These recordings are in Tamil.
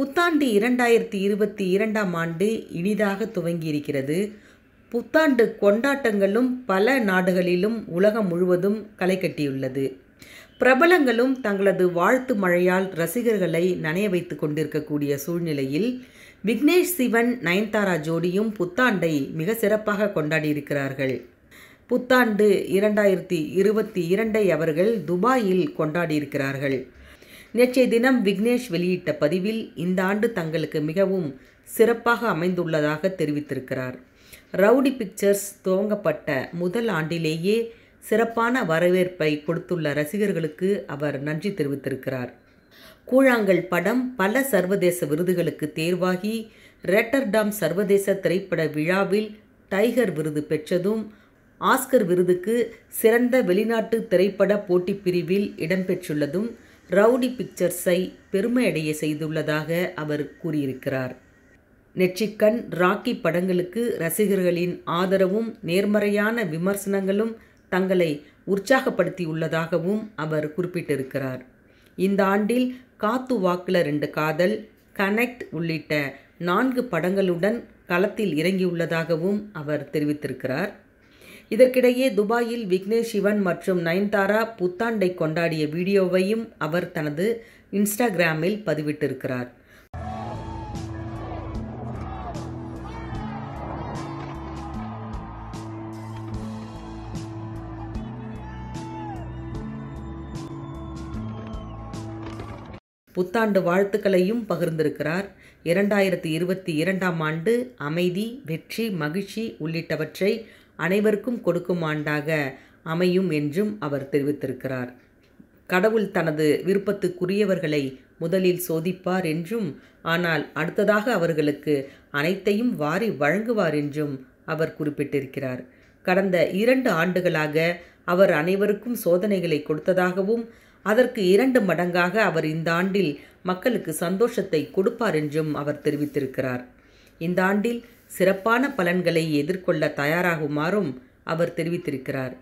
புத்தாண்டு இரண்டாயிரத்தி இருபத்தி இரண்டாம் ஆண்டு இனிதாக துவங்கியிருக்கிறது புத்தாண்டு கொண்டாட்டங்களும் பல நாடுகளிலும் உலகம் முழுவதும் களை கட்டியுள்ளது பிரபலங்களும் தங்களது வாழ்த்து மழையால் ரசிகர்களை நனைய வைத்து கொண்டிருக்கக்கூடிய சூழ்நிலையில் விக்னேஷ் சிவன் நயன்தாரா ஜோடியும் புத்தாண்டை மிக சிறப்பாக கொண்டாடியிருக்கிறார்கள் புத்தாண்டு இரண்டாயிரத்தி இருபத்தி இரண்டை அவர்கள் துபாயில் கொண்டாடியிருக்கிறார்கள் நேற்றைய தினம் விக்னேஷ் வெளியிட்ட பதிவில் இந்த ஆண்டு தங்களுக்கு மிகவும் சிறப்பாக அமைந்துள்ளதாக தெரிவித்திருக்கிறார் ரவுடி பிக்சர்ஸ் துவங்கப்பட்ட முதல் ஆண்டிலேயே சிறப்பான வரவேற்பை கொடுத்துள்ள ரசிகர்களுக்கு அவர் நன்றி தெரிவித்திருக்கிறார் கூழாங்கல் படம் பல சர்வதேச விருதுகளுக்கு தேர்வாகி ரெட்டர்டாம் சர்வதேச திரைப்பட விழாவில் டைகர் விருது பெற்றதும் ஆஸ்கர் விருதுக்கு சிறந்த வெளிநாட்டு திரைப்பட போட்டி பிரிவில் இடம்பெற்றுள்ளதும் ரவுடி பெருமை அடைய செய்துள்ளதாக அவர் கூறியிருக்கிறார் நெற்றிக்கண் ராக்கி படங்களுக்கு ரசிகர்களின் ஆதரவும் நேர்மறையான விமர்சனங்களும் தங்களை உற்சாகப்படுத்தியுள்ளதாகவும் அவர் குறிப்பிட்டிருக்கிறார் இந்த ஆண்டில் காத்து வாக்குல ரெண்டு காதல் கனெக்ட் உள்ளிட்ட நான்கு படங்களுடன் களத்தில் இறங்கியுள்ளதாகவும் அவர் தெரிவித்திருக்கிறார் இதற்கிடையே துபாயில் விக்னேஷ் சிவன் மற்றும் நயன்தாரா புத்தாண்டை கொண்டாடிய வீடியோவையும் அவர் தனது இன்ஸ்டாகிராமில் பதிவிட்டிருக்கிறார் புத்தாண்டு வாழ்த்துக்களையும் பகிர்ந்திருக்கிறார் இரண்டாயிரத்தி இருபத்தி இரண்டாம் ஆண்டு அமைதி வெற்றி மகிழ்ச்சி உள்ளிட்டவற்றை அனைவருக்கும் கொடுக்கும் ஆண்டாக அமையும் என்றும் அவர் தெரிவித்திருக்கிறார் கடவுள் தனது விருப்பத்துக்குரியவர்களை முதலில் சோதிப்பார் என்றும் ஆனால் அடுத்ததாக அவர்களுக்கு அனைத்தையும் வாரி வழங்குவார் என்றும் அவர் குறிப்பிட்டிருக்கிறார் கடந்த இரண்டு ஆண்டுகளாக அவர் அனைவருக்கும் சோதனைகளை கொடுத்ததாகவும் அதற்கு இரண்டு மடங்காக அவர் இந்த ஆண்டில் மக்களுக்கு சந்தோஷத்தை கொடுப்பார் என்றும் அவர் தெரிவித்திருக்கிறார் இந்த ஆண்டில் சிறப்பான பலன்களை எதிர்கொள்ள தயாராகுமாறும் அவர் தெரிவித்திருக்கிறார்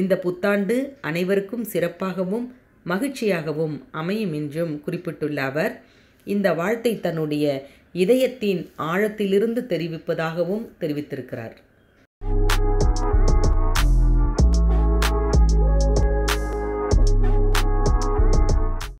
இந்த புத்தாண்டு அனைவருக்கும் சிறப்பாகவும் மகிழ்ச்சியாகவும் அமையும் என்றும் குறிப்பிட்டுள்ள அவர் இந்த வாழ்த்தை தன்னுடைய இதயத்தின் ஆழத்திலிருந்து தெரிவிப்பதாகவும் தெரிவித்திருக்கிறார்